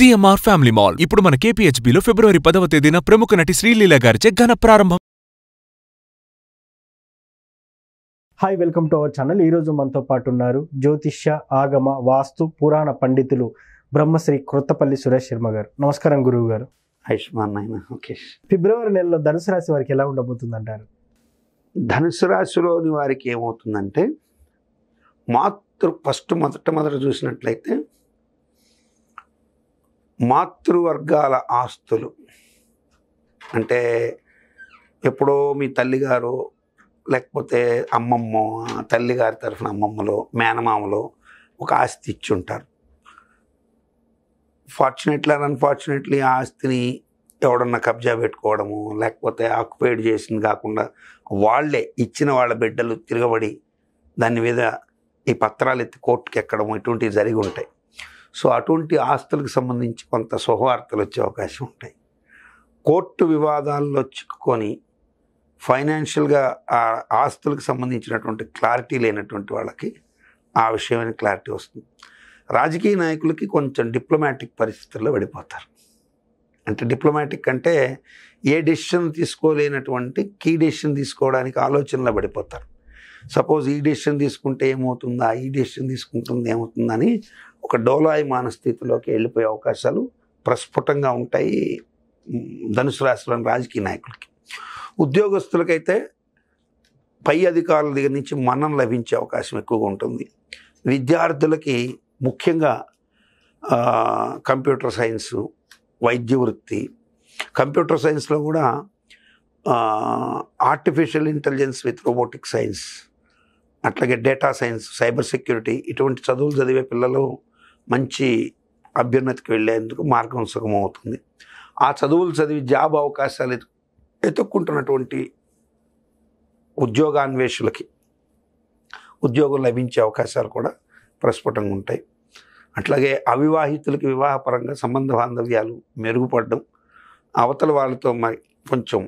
CMR family mall ఇప్పుడు మన కేపీహెచ్బిలో ఫిబ్రవరి పదవ తేదీన ప్రముఖ నటి శ్రీలీల గారిచే ఘన ప్రారంభం hi welcome to our channel ఈరోజు మనతో పాటు ఉన్నారు జ్యోతిష్య ఆగమ వాస్తు పురాణ పండితులు బ్రహ్మశ్రీ కొత్తపల్లి సురేష్ శర్మ గారు నమస్కారం గురువు గారు ఆయుష్మాన్ నాయన ఓకే ఫిబ్రవరి నెలలో ధనుసు రాశి వారికి ఎలా ఉండబోతుందంటారు ధనుసు రాశిలోని వారికి ఏమవుతుందంటే మాతృ ఫస్ట్ మొదట మొదట చూసినట్లయితే మాతృవర్గాల ఆస్తులు అంటే ఎప్పుడో మీ తల్లిగారు లేకపోతే అమ్మమ్మ తల్లిగారి తరఫున అమ్మమ్మలో మేనమామలో ఒక ఆస్తి ఇచ్చి ఉంటారు ఫార్చునేట్లీ అన్ఫార్చునేట్లీ ఆ ఆస్తిని ఎవడన్నా కబ్జా పెట్టుకోవడము లేకపోతే ఆక్యుపైడ్ చేసింది కాకుండా వాళ్ళే ఇచ్చిన వాళ్ళ బిడ్డలు తిరగబడి దాని మీద ఈ పత్రాలు ఎత్తి కోర్టుకి ఎక్కడము ఇటువంటివి జరిగి ఉంటాయి సో అటువంటి ఆస్తులకు సంబంధించి కొంత శుభవార్తలు వచ్చే అవకాశం ఉంటాయి కోర్టు వివాదాల్లో చిక్కుకొని ఫైనాన్షియల్గా ఆ ఆస్తులకు సంబంధించినటువంటి క్లారిటీ లేనటువంటి వాళ్ళకి ఆ విషయమైన క్లారిటీ వస్తుంది రాజకీయ నాయకులకి కొంచెం డిప్లొమాటిక్ పరిస్థితుల్లో పడిపోతారు అంటే డిప్లొమాటిక్ అంటే ఏ డెసిషన్ తీసుకోలేనటువంటి కీ డెసిషన్ తీసుకోవడానికి ఆలోచనలో పడిపోతారు సపోజ్ ఈ డెసిషన్ తీసుకుంటే ఏమవుతుందా ఈ డెసిషన్ తీసుకుంటుంది ఏమవుతుందని ఒక డోలాయి స్థితిలోకి వెళ్ళిపోయే అవకాశాలు ప్రస్ఫుటంగా ఉంటాయి ధనుసు రాశిలోని రాజకీయ నాయకులకి ఉద్యోగస్తులకైతే పై అధికారుల దగ్గర నుంచి మన్నం లభించే అవకాశం ఎక్కువగా ఉంటుంది విద్యార్థులకి ముఖ్యంగా కంప్యూటర్ సైన్స్ వైద్య వృత్తి కంప్యూటర్ సైన్స్లో కూడా artificial intelligence with robotic science అట్లాగే డేటా సైన్స్ సైబర్ సెక్యూరిటీ ఇటువంటి చదువులు చదివే పిల్లలు మంచి అభ్యున్నతికి వెళ్ళేందుకు మార్గం సుగమవుతుంది ఆ చదువులు చదివి జాబ్ అవకాశాలు ఎత్తు ఎతుక్కుంటున్నటువంటి ఉద్యోగాన్వేషులకి ఉద్యోగం లభించే అవకాశాలు కూడా ప్రస్ఫుటంగా ఉంటాయి అట్లాగే అవివాహితులకి వివాహపరంగా సంబంధ బాంధవ్యాలు మెరుగుపడడం అవతల వాళ్ళతో కొంచెం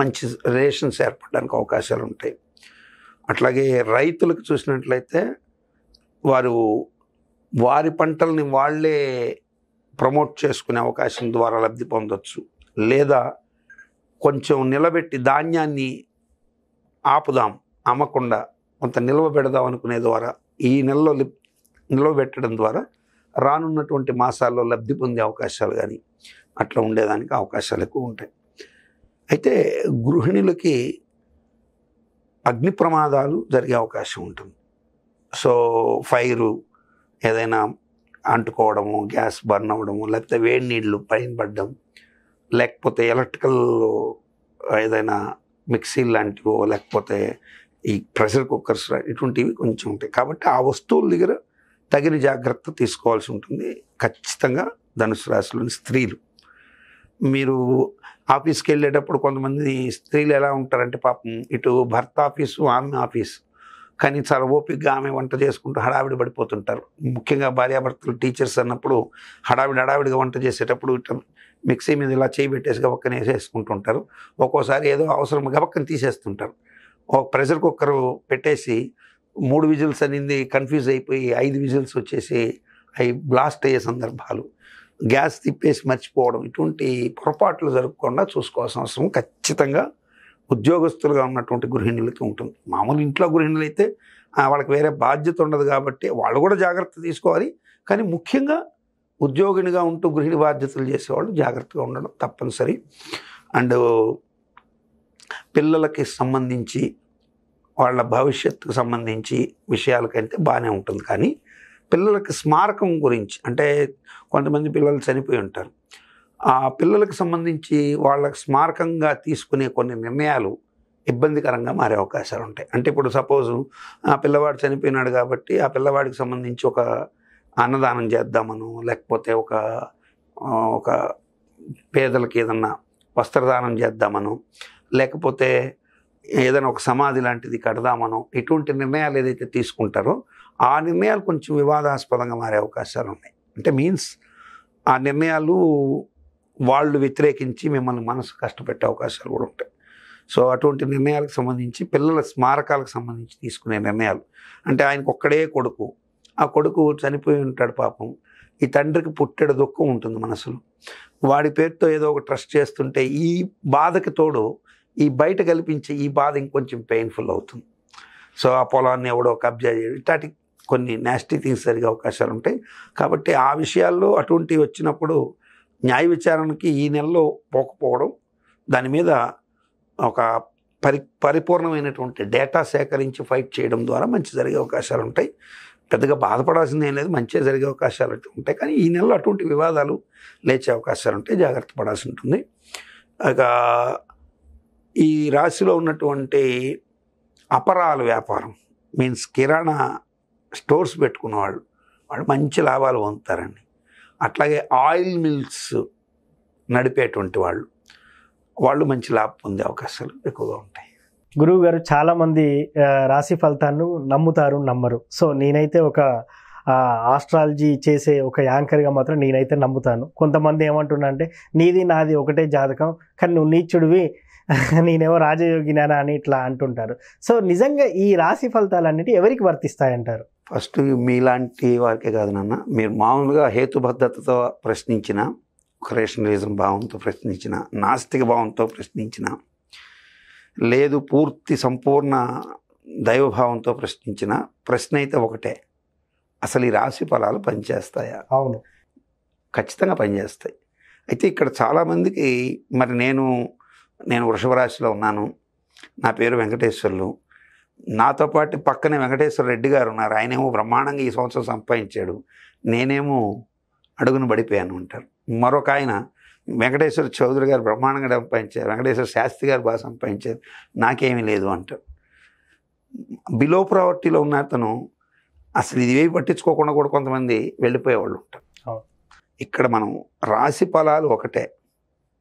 మంచి రిలేషన్స్ ఏర్పడడానికి అవకాశాలు ఉంటాయి అట్లాగే రైతులకు చూసినట్లయితే వారు వారి పంటల్ని వాళ్ళే ప్రమోట్ చేసుకునే అవకాశం ద్వారా లబ్ధి పొందవచ్చు లేదా కొంచెం నిలబెట్టి ధాన్యాన్ని ఆపుదాం అమ్మకుండా కొంత నిల్వ పెడదాం అనుకునే ద్వారా ఈ నెలలో నిల్వ పెట్టడం ద్వారా రానున్నటువంటి మాసాల్లో లబ్ధి పొందే అవకాశాలు కానీ అట్లా ఉండేదానికి అవకాశాలు ఎక్కువ ఉంటాయి అయితే గృహిణులకి అగ్ని ప్రమాదాలు జరిగే అవకాశం ఉంటుంది సో ఫైరు ఏదైనా అంటుకోవడము గ్యాస్ బర్న్ అవ్వడము లేకపోతే వేడి నీళ్ళు పైన పడ్డం లేకపోతే ఎలక్ట్రికల్ ఏదైనా మిక్సీ లాంటివో లేకపోతే ఈ ప్రెషర్ కుక్కర్స్ ఇటువంటివి కొంచెం ఉంటాయి కాబట్టి ఆ వస్తువుల దగ్గర తగిన జాగ్రత్త తీసుకోవాల్సి ఉంటుంది ఖచ్చితంగా ధనుసు రాశిలోని స్త్రీలు మీరు ఆఫీస్కి వెళ్ళేటప్పుడు కొంతమంది స్త్రీలు ఎలా ఉంటారంటే పాపం ఇటు భర్త ఆఫీసు ఆమె ఆఫీస్ కానీ చాలా ఓపికగా ఆమె వంట చేసుకుంటూ హడావిడి పడిపోతుంటారు ముఖ్యంగా భార్యాభర్తలు టీచర్స్ అన్నప్పుడు హడావిడి హడావిడిగా వంట చేసేటప్పుడు మిక్సీ మీద ఇలా చేయి పెట్టేసి గబక్కన వేసేసుకుంటుంటారు ఒక్కోసారి ఏదో అవసరం గబక్కని తీసేస్తుంటారు ఒక ప్రెషర్ కుక్కర్ పెట్టేసి మూడు విజిల్స్ అనింది కన్ఫ్యూజ్ అయిపోయి ఐదు విజిల్స్ వచ్చేసి అవి బ్లాస్ట్ అయ్యే సందర్భాలు గ్యాస్ తిప్పేసి మర్చిపోవడం ఇటువంటి పొరపాట్లు జరగకుండా చూసుకోవాల్సిన అవసరం ఖచ్చితంగా ఉద్యోగస్తులుగా ఉన్నటువంటి గృహిణులకి ఉంటుంది మామూలు ఇంట్లో గృహిణులు అయితే వాళ్ళకి వేరే బాధ్యత ఉండదు కాబట్టి వాళ్ళు కూడా జాగ్రత్త తీసుకోవాలి కానీ ముఖ్యంగా ఉద్యోగినిగా ఉంటూ గృహిణి బాధ్యతలు చేసేవాళ్ళు జాగ్రత్తగా ఉండడం తప్పనిసరి అండ్ పిల్లలకి సంబంధించి వాళ్ళ భవిష్యత్తుకు సంబంధించి విషయాలకైతే బాగానే ఉంటుంది కానీ పిల్లలకి స్మారకం గురించి అంటే కొంతమంది పిల్లలు చనిపోయి ఉంటారు ఆ పిల్లలకు సంబంధించి వాళ్ళకు స్మారకంగా తీసుకునే కొన్ని నిర్ణయాలు ఇబ్బందికరంగా మారే అవకాశాలు ఉంటాయి అంటే ఇప్పుడు సపోజు ఆ పిల్లవాడు చనిపోయినాడు కాబట్టి ఆ పిల్లవాడికి సంబంధించి ఒక అన్నదానం చేద్దామను లేకపోతే ఒక ఒక పేదలకి ఏదన్నా వస్త్రదానం చేద్దామను లేకపోతే ఏదైనా ఒక సమాధి లాంటిది కడదామనో ఇటువంటి నిర్ణయాలు ఏదైతే తీసుకుంటారో ఆ నిర్ణయాలు కొంచెం వివాదాస్పదంగా మారే అవకాశాలు ఉన్నాయి అంటే మీన్స్ ఆ నిర్ణయాలు వాళ్ళు వ్యతిరేకించి మిమ్మల్ని మనసు కష్టపెట్టే అవకాశాలు కూడా ఉంటాయి సో అటువంటి నిర్ణయాలకు సంబంధించి పిల్లల స్మారకాలకు సంబంధించి తీసుకునే నిర్ణయాలు అంటే ఆయనకు ఒక్కడే కొడుకు ఆ కొడుకు చనిపోయి ఉంటాడు పాపం ఈ తండ్రికి పుట్టెడు దుఃఖం ఉంటుంది మనసులో వాడి పేరుతో ఏదో ఒక ట్రస్ట్ చేస్తుంటే ఈ బాధకి తోడు ఈ బయట కల్పించే ఈ బాధ ఇంకొంచెం పెయిన్ఫుల్ అవుతుంది సో ఆ పొలాన్ని ఎవడో కబ్జా చేయడం ఇట్లాంటి కొన్ని నాస్టీ థింగ్స్ జరిగే అవకాశాలు ఉంటాయి కాబట్టి ఆ విషయాల్లో అటువంటివి వచ్చినప్పుడు న్యాయ విచారణకి ఈ నెలలో పోకపోవడం దాని మీద ఒక పరి పరిపూర్ణమైనటువంటి డేటా సేకరించి ఫైట్ చేయడం ద్వారా మంచి జరిగే అవకాశాలు ఉంటాయి పెద్దగా ఏం లేదు మంచిగా జరిగే అవకాశాలు ఉంటాయి కానీ ఈ నెలలో అటువంటి వివాదాలు లేచే అవకాశాలు ఉంటాయి జాగ్రత్త పడాల్సి ఉంటుంది ఇక ఈ రాశిలో ఉన్నటువంటి అపరాల వ్యాపారం మీన్స్ కిరాణా స్టోర్స్ పెట్టుకున్న వాళ్ళు వాళ్ళు మంచి లాభాలు పొందుతారండి అట్లాగే ఆయిల్ మిల్స్ నడిపేటువంటి వాళ్ళు వాళ్ళు మంచి లాభం పొందే అవకాశాలు ఎక్కువగా ఉంటాయి గురువు గారు చాలామంది రాశి ఫలితాన్ని నమ్ముతారు నమ్మరు సో నేనైతే ఒక ఆస్ట్రాలజీ చేసే ఒక యాంకర్గా మాత్రం నేనైతే నమ్ముతాను కొంతమంది ఏమంటున్నా అంటే నీది నాది ఒకటే జాతకం కానీ నువ్వు నీచుడివి నేనేమో రాజయోగినానా అని ఇట్లా అంటుంటారు సో నిజంగా ఈ రాశి ఫలితాలన్నిటి ఎవరికి వర్తిస్తాయంటారు ఫస్ట్ మీలాంటి వారికే కాదు నాన్న మీరు మామూలుగా హేతుబద్ధతతో ప్రశ్నించిన రేషనలిజం భావంతో ప్రశ్నించిన నాస్తిక భావంతో ప్రశ్నించిన లేదు పూర్తి సంపూర్ణ దైవభావంతో ప్రశ్నించిన ప్రశ్న అయితే ఒకటే అసలు ఈ రాశి ఫలాలు పనిచేస్తాయా అవును ఖచ్చితంగా పనిచేస్తాయి అయితే ఇక్కడ చాలామందికి మరి నేను నేను వృషభ రాశిలో ఉన్నాను నా పేరు వెంకటేశ్వర్లు నాతో పాటు పక్కనే వెంకటేశ్వర రెడ్డి గారు ఉన్నారు ఆయనేమో బ్రహ్మాండంగా ఈ సంవత్సరం సంపాదించాడు నేనేమో అడుగును పడిపోయాను అంటారు మరొక ఆయన వెంకటేశ్వర చౌదరి గారు బ్రహ్మాండంగా సంపాదించారు వెంకటేశ్వర శాస్త్రి గారు బాగా సంపాదించారు నాకేమీ లేదు అంటారు బిలో ప్రావర్టీలో ఉన్న అతను అసలు ఇవేవి పట్టించుకోకుండా కూడా కొంతమంది వెళ్ళిపోయేవాళ్ళు ఉంటారు ఇక్కడ మనం రాశి ఫలాలు ఒకటే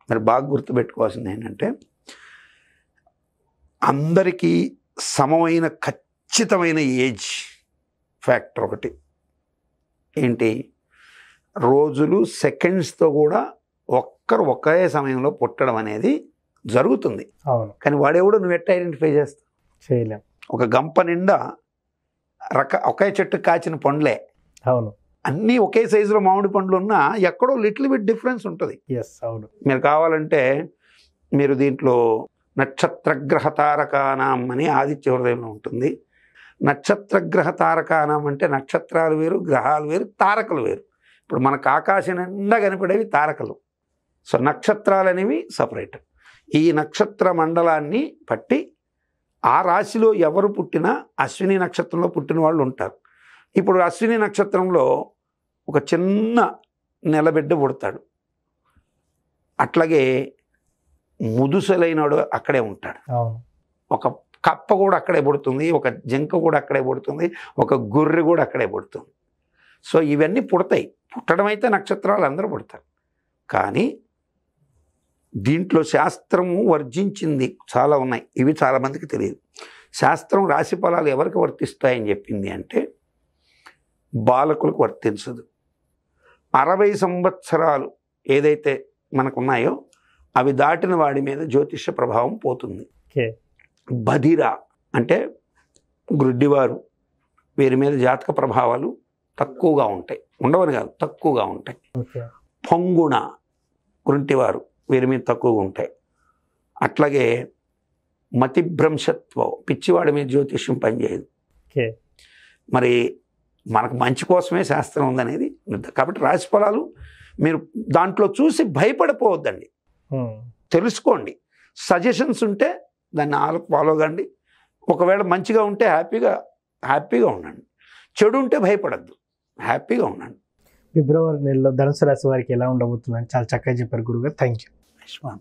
మరి బాగా గుర్తుపెట్టుకోవాల్సింది ఏంటంటే అందరికీ సమమైన ఖచ్చితమైన ఏజ్ ఫ్యాక్టర్ ఒకటి ఏంటి రోజులు సెకండ్స్తో కూడా ఒక్కరు ఒకే సమయంలో పుట్టడం అనేది జరుగుతుంది కానీ కానీ వాడేవాడు నువ్వు ఎట్ట ఐడెంటిఫై చేస్తావు చేయలేం ఒక గంప నిండా రక ఒకే చెట్టు కాచిన పండ్లే అవును అన్నీ ఒకే సైజులో మామిడి పండ్లు ఉన్నా ఎక్కడో లిటిల్ బిట్ డిఫరెన్స్ ఉంటుంది ఎస్ అవును మీరు కావాలంటే మీరు దీంట్లో నక్షత్రగ్రహ తారకానాం అని ఆదిత్య హృదయంలో ఉంటుంది గ్రహ తారకానాం అంటే నక్షత్రాలు వేరు గ్రహాలు వేరు తారకలు వేరు ఇప్పుడు మనకు ఆకాశం నిండా కనిపడేవి తారకలు సో నక్షత్రాలు అనేవి సపరేట్ ఈ నక్షత్ర మండలాన్ని పట్టి ఆ రాశిలో ఎవరు పుట్టినా అశ్విని నక్షత్రంలో పుట్టిన వాళ్ళు ఉంటారు ఇప్పుడు అశ్విని నక్షత్రంలో ఒక చిన్న నెలబిడ్డ పుడతాడు అట్లాగే ముదుసలైనడు అక్కడే ఉంటాడు ఒక కప్ప కూడా అక్కడే పుడుతుంది ఒక జింక కూడా అక్కడే పుడుతుంది ఒక గొర్రె కూడా అక్కడే పుడుతుంది సో ఇవన్నీ పుడతాయి పుట్టడం అయితే నక్షత్రాలు అందరూ పుడతారు కానీ దీంట్లో శాస్త్రము వర్జించింది చాలా ఉన్నాయి ఇవి చాలామందికి తెలియదు శాస్త్రం రాశి ఫలాలు ఎవరికి వర్తిస్తాయని చెప్పింది అంటే బాలకులకు వర్తించదు అరవై సంవత్సరాలు ఏదైతే మనకున్నాయో అవి దాటిన వాడి మీద జ్యోతిష ప్రభావం పోతుంది బధిర అంటే గ్రుడ్డివారు వీరి మీద జాతక ప్రభావాలు తక్కువగా ఉంటాయి ఉండవని కాదు తక్కువగా ఉంటాయి పొంగుణ గురింటివారు వీరి మీద తక్కువగా ఉంటాయి అట్లాగే మతిభ్రంశత్వం పిచ్చివాడి మీద జ్యోతిష్యం పనిచేయదు మరి మనకు మంచి కోసమే శాస్త్రం ఉందనేది కాబట్టి రాశిఫలాలు మీరు దాంట్లో చూసి భయపడిపోవద్దండి తెలుసుకోండి సజెషన్స్ ఉంటే దాన్ని ఫాలో కండి ఒకవేళ మంచిగా ఉంటే హ్యాపీగా హ్యాపీగా ఉండండి చెడు ఉంటే భయపడద్దు హ్యాపీగా ఉండండి ఫిబ్రవరి నెలలో ధనుసు రాశి వారికి ఎలా ఉండబోతుందని చాలా చక్కగా చెప్పారు గురుగారు థ్యాంక్ యూ